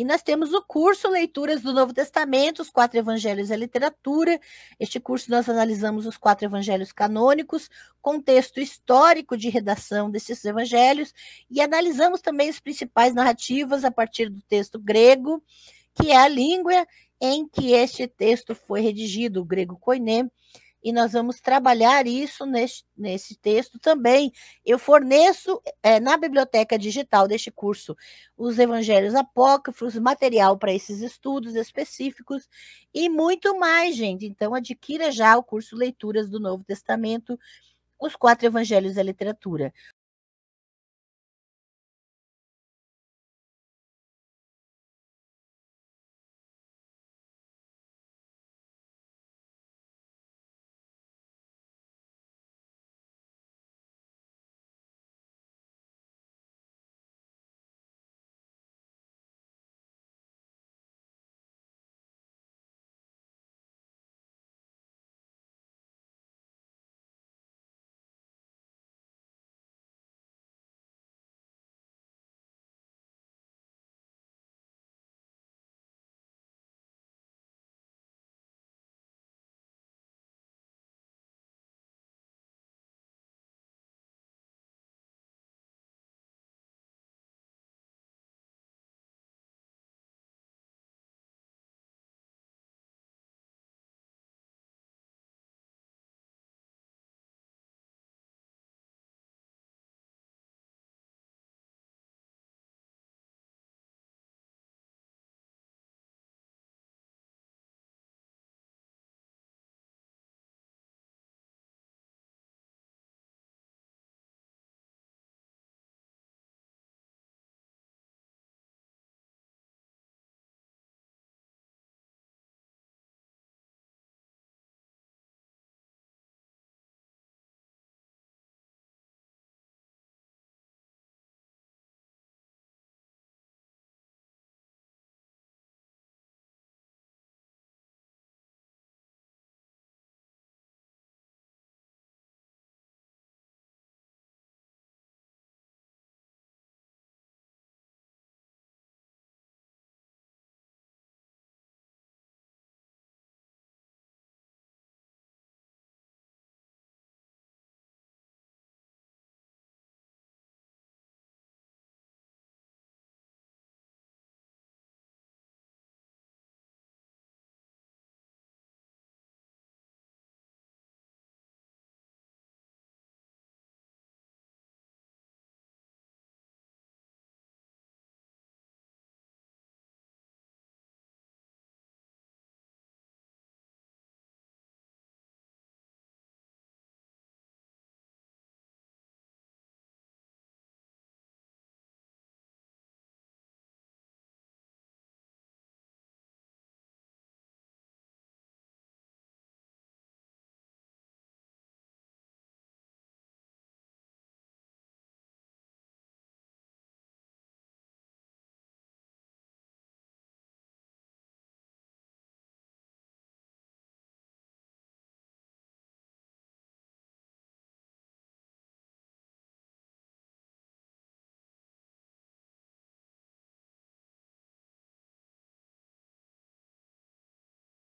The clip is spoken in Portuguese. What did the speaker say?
E nós temos o curso Leituras do Novo Testamento, os quatro evangelhos e a literatura. Este curso nós analisamos os quatro evangelhos canônicos, contexto histórico de redação desses evangelhos e analisamos também as principais narrativas a partir do texto grego, que é a língua em que este texto foi redigido, o grego koiné, e nós vamos trabalhar isso neste, nesse texto também. Eu forneço é, na biblioteca digital deste curso os evangelhos apócrifos, material para esses estudos específicos e muito mais, gente. Então, adquira já o curso Leituras do Novo Testamento, os quatro evangelhos e literatura.